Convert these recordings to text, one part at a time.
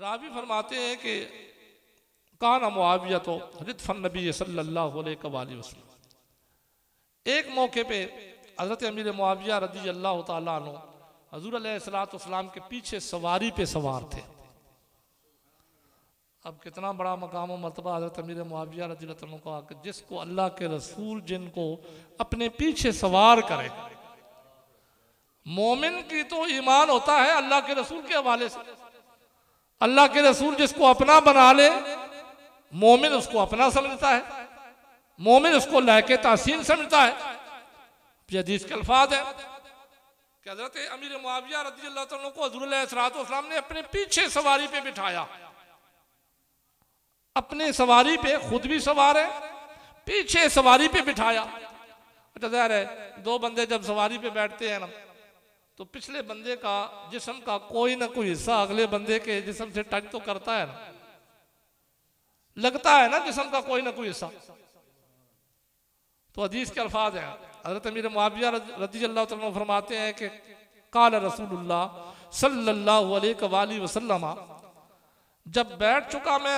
रावी फरमाते हैं कि काना मुआविया तो हजरत फन नबी सल्लल्लाहु अलैहि वसल्लम एक मौके पे हज़रत अमीर मुआविया रजी अल्लाह तु हजूर सलाम के पीछे सवारी पे सवार थे अब कितना बड़ा मकाम मरतबा हजरत अमीर मुआविया रजी का जिसको अल्लाह के रसूल जिनको अपने पीछे सवार करे मोमिन की तो ईमान होता है अल्लाह के रसूल के हवाले से अल्लाह के रसूल जिसको अपना बना ले मोमिन उसको अपना समझता है मोमिन उसको लहके तहसीन समझता है हदीस के अल्फाज है हजरत अमीर मुआविया रजी अल्लाह तु को हजूराम ने अपने पीछे सवारी पे बिठाया अपने सवारी पे खुद भी सवार है पीछे सवारी पे बिठाया अच्छा जाहिर है दो बंदे जब सवारी पे बैठते हैं ना तो पिछले बंदे का जिसम का कोई ना कोई हिस्सा अगले बंदे के जिसम से टच तो करता है ना लगता है ना जिसम का कोई ना कोई हिस्सा तो अजीज के अल्फाज हैं हजरत अमीर मुआविया रजी अल्लाह फरमाते हैं कि काल रसूलुल्लाह सल्लल्लाहु अलैहि वसल्लम जब बैठ चुका मैं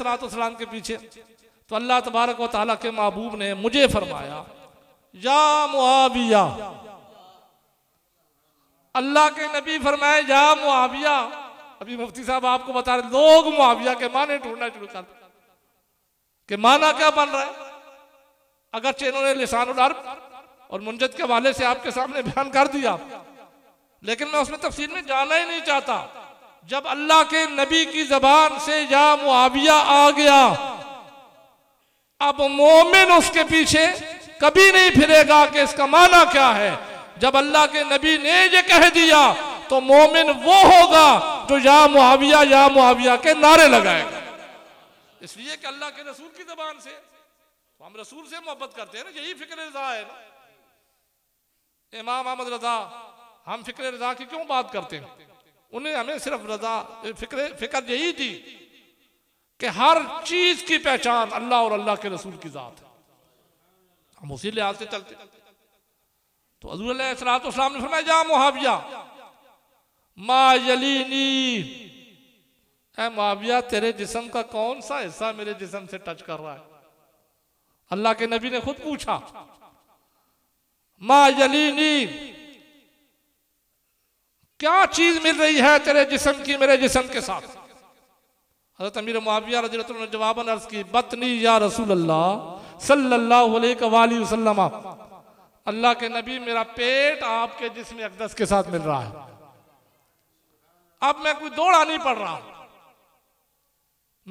सलाम के पीछे तो अल्लाह तबारक व ताली के महबूब ने मुझे फरमाया या मुआविया अल्लाह के नबी फरमाए जा मुआविया अभी मुफ्ती साहब आपको बता रहे लोग मुआविया के माने ढूंढना शुरू कर के माना क्या बन रहा है अगर चेनों ने लिसान अर्ब और मुंजद के वाले से आपके सामने बयान कर दिया लेकिन मैं उसमें तफसील में जाना ही नहीं चाहता जब अल्लाह के नबी की जबान से या मुआविया आ गया अब मोमिन उसके पीछे कभी नहीं फिरेगा कि इसका माना क्या है जब अल्लाह के नबी ने ये कह दिया तो मोमिन वो होगा जो या मुआविया या मुआविया के नारे लगाएगा इसलिए कि अल्लाह के रसूल की जबान से तो हम रसूल से मोहब्बत करते हैं ना यही फिक्र रजा है ना इमाम अहमद रजा हम फिक्र रजा की क्यों बात करते हैं उन्हें हमें सिर्फ रजा फिक्र फिक्र यही थी कि हर चीज की पहचान अल्लाह और अल्लाह के रसूल की जात है हम उसी लिहाज से चलते तो हजूर सलाम ने फरमाया जा मुआविया माजलीनी यलीनी ए मुआविया तेरे जिसम का कौन सा हिस्सा मेरे जिसम से टच कर रहा है अल्लाह के नबी ने खुद पूछा मा जलीनी क्या चीज मिल रही है तेरे जिसम की मेरे जिसम के साथ हजरत अमीर मुआविया रजरत ने जवाबन अर्ज की बतनी या रसूल अल्लाह सल्लल्लाहु अलैहि वसल्लम अल्लाह के नबी मेरा पेट आपके जिसम अकदस के साथ मिल रहा है अब मैं कोई दौड़ा नहीं पड़ रहा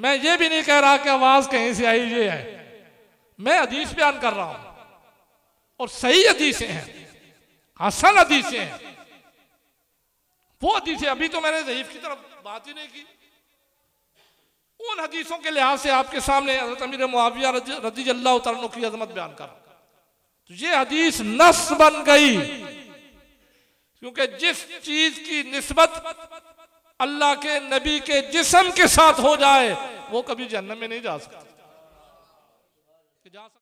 मैं ये भी नहीं कह रहा कि आवाज कहीं से आई ये है मैं हदीस बयान कर रहा हूं और सही हदीसें हैं हसन हदीसें हैं वो हदीसें अभी तो मैंने जहीफ की तरफ बात ही नहीं की उन हदीसों के लिहाज से आपके सामने अमीर मुआविया रजी अल्लाह की अजमत बयान कर रहा तो ये हदीस नस बन गई क्योंकि जिस चीज की नस्बत अल्लाह के नबी के जिसम के साथ हो जाए वो कभी जन्म में नहीं जा सकता जा सकता